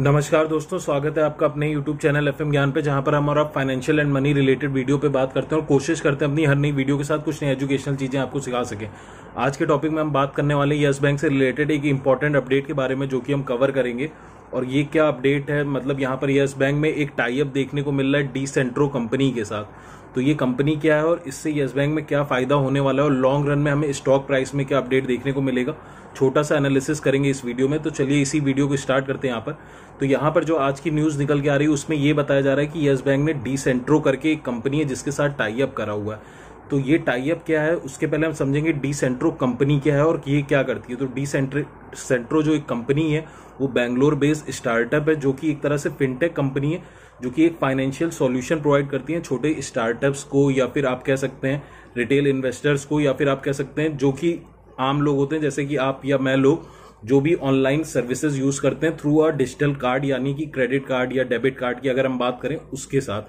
नमस्कार दोस्तों स्वागत है आपका अपने YouTube चैनल एफ ज्ञान पे जहां पर हम और आप financial and money related video पे बात करते हैं और कोशिश करते हैं अपनी हर नई वीडियो के साथ कुछ नई एजुकेशनल चीजें आपको सिखा सके आज के टॉपिक में हम बात करने वाले यस बैंक से रिलेटेड एक इंपॉर्टेंट अपडेट के बारे में जो कि हम कवर करेंगे और ये क्या अपडेट है मतलब यहाँ पर यस बैंक में एक टाइप देखने को मिल रहा है डी सेंट्रो कंपनी के साथ तो ये कंपनी क्या है और इससे येस बैंक में क्या फ़ायदा होने वाला है और लॉन्ग रन में हमें स्टॉक प्राइस में क्या अपडेट देखने को मिलेगा छोटा सा एनालिसिस करेंगे इस वीडियो में तो चलिए इसी वीडियो को स्टार्ट करते हैं यहाँ पर तो यहाँ पर जो आज की न्यूज़ निकल के आ रही है उसमें यह बताया जा रहा है कि येस बैंक ने डी करके एक कंपनी है जिसके साथ टाई अप करा हुआ है तो ये टाइप क्या है उसके पहले हम समझेंगे डी सेंट्रो कंपनी क्या है और ये क्या करती है तो डी सेंट्रो जो एक कंपनी है वो बैंगलोर बेस्ड स्टार्टअप है जो कि एक तरह से फिनटेक कंपनी है जो कि एक फाइनेंशियल सॉल्यूशन प्रोवाइड करती है छोटे स्टार्टअप्स को या फिर आप कह सकते हैं रिटेल इन्वेस्टर्स को या फिर आप कह सकते हैं जो कि आम लोग होते हैं जैसे कि आप या मैं लोग जो भी ऑनलाइन सर्विसेज यूज करते हैं थ्रू अ डिजिटल कार्ड यानी कि क्रेडिट कार्ड या डेबिट कार्ड की अगर हम बात करें उसके साथ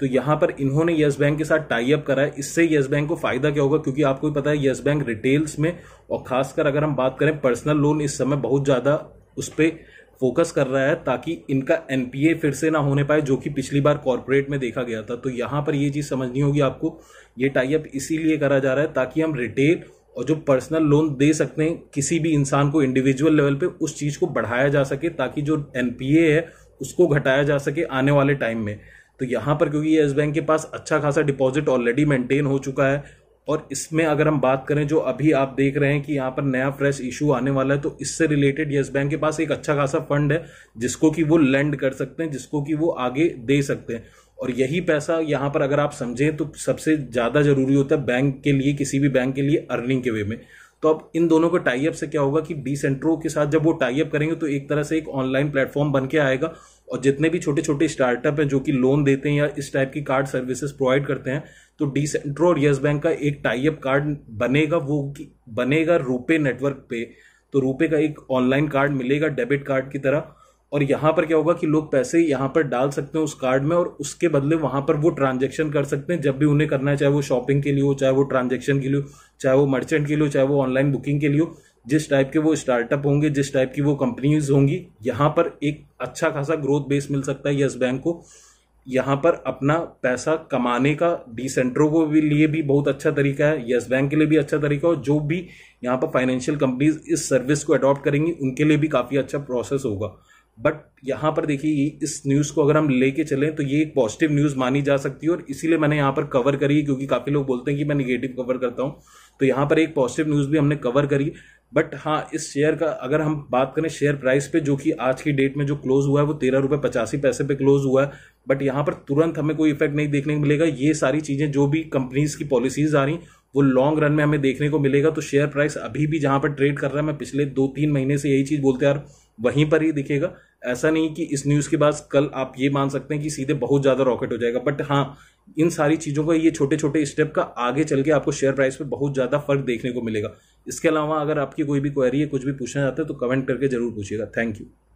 तो यहां पर इन्होंने येस बैंक के साथ टाई अप करा है इससे येस बैंक को फायदा क्या होगा क्योंकि आपको पता है येस बैंक रिटेल्स में और खासकर अगर हम बात करें पर्सनल लोन इस समय बहुत ज़्यादा उस पर फोकस कर रहा है ताकि इनका एनपीए फिर से ना होने पाए जो कि पिछली बार कॉरपोरेट में देखा गया था तो यहां पर ये चीज़ समझनी होगी आपको ये टाई अप इसीलिए करा जा रहा है ताकि हम रिटेल और जो पर्सनल लोन दे सकते हैं किसी भी इंसान को इंडिविजुअल लेवल पे उस चीज़ को बढ़ाया जा सके ताकि जो एन है उसको घटाया जा सके आने वाले टाइम में तो यहाँ पर क्योंकि येस बैंक के पास अच्छा खासा डिपॉजिट ऑलरेडी मेंटेन हो चुका है और इसमें अगर हम बात करें जो अभी आप देख रहे हैं कि यहाँ पर नया फ्रेश इशू आने वाला है तो इससे रिलेटेड येस बैंक के पास एक अच्छा खासा फंड है जिसको कि वो लैंड कर सकते हैं जिसको कि वो आगे दे सकते हैं और यही पैसा यहाँ पर अगर आप समझें तो सबसे ज़्यादा ज़रूरी होता है बैंक के लिए किसी भी बैंक के लिए अर्निंग के वे में तो अब इन दोनों के टाइप से क्या होगा कि डी सेंट्रो के साथ जब वो टाइप करेंगे तो एक तरह से एक ऑनलाइन प्लेटफॉर्म बन के आएगा और जितने भी छोटे छोटे स्टार्टअप हैं जो कि लोन देते हैं या इस टाइप की कार्ड सर्विसेज प्रोवाइड करते हैं तो डी सेंट्रो और यस बैंक का एक टाइप कार्ड बनेगा वो बनेगा रूपे नेटवर्क पे तो रूपे का एक ऑनलाइन कार्ड मिलेगा डेबिट कार्ड की तरह और यहाँ पर क्या होगा कि लोग पैसे यहाँ पर डाल सकते हैं उस कार्ड में और उसके बदले वहाँ पर वो ट्रांजेक्शन कर सकते हैं जब भी उन्हें करना है चाहे वो शॉपिंग के लिए हो चाहे वो ट्रांजेक्शन के लिए हो चाहे वो मर्चेंट के लिए हो चाहे वो ऑनलाइन बुकिंग के लिए हो जिस टाइप के वो स्टार्टअप होंगे जिस टाइप की वो कंपनीज होंगी यहाँ पर एक अच्छा खासा ग्रोथ बेस मिल सकता है येस बैंक को यहाँ पर अपना पैसा कमाने का डी सेंटरों को भी लिए भी बहुत अच्छा तरीका है येस बैंक के लिए भी अच्छा तरीका और जो भी यहाँ पर फाइनेंशियल कंपनीज इस सर्विस को अडॉप्ट करेंगी उनके लिए भी काफ़ी अच्छा प्रोसेस होगा बट यहाँ पर देखिए इस न्यूज़ को अगर हम लेके चलें तो ये एक पॉजिटिव न्यूज़ मानी जा सकती है और इसीलिए मैंने यहाँ पर कवर करी क्योंकि काफ़ी लोग बोलते हैं कि मैं निगेटिव कवर करता हूँ तो यहाँ पर एक पॉजिटिव न्यूज़ भी हमने कवर करी बट हाँ इस शेयर का अगर हम बात करें शेयर प्राइस पे जो कि आज की डेट में जो क्लोज हुआ है वो तेरह रुपये पचासी पैसे पे क्लोज हुआ है बट यहाँ पर तुरंत हमें कोई इफेक्ट नहीं देखने को मिलेगा ये सारी चीज़ें जो भी कंपनीज की पॉलिसीज आ रही वो लॉन्ग रन में हमें देखने को मिलेगा तो शेयर प्राइस अभी भी जहाँ पर ट्रेड कर रहा है मैं पिछले दो तीन महीने से यही चीज़ बोलते यार वहीं पर ही दिखेगा ऐसा नहीं कि इस न्यूज़ के बाद कल आप ये मान सकते हैं कि सीधे बहुत ज़्यादा रॉकेट हो जाएगा बट हाँ इन सारी चीज़ों का ये छोटे छोटे स्टेप का आगे चल के आपको शेयर प्राइस पे बहुत ज़्यादा फर्क देखने को मिलेगा इसके अलावा अगर आपकी कोई भी क्वेरी है कुछ भी पूछना चाहते हैं तो कमेंट करके जरूर पूछिएगा थैंक यू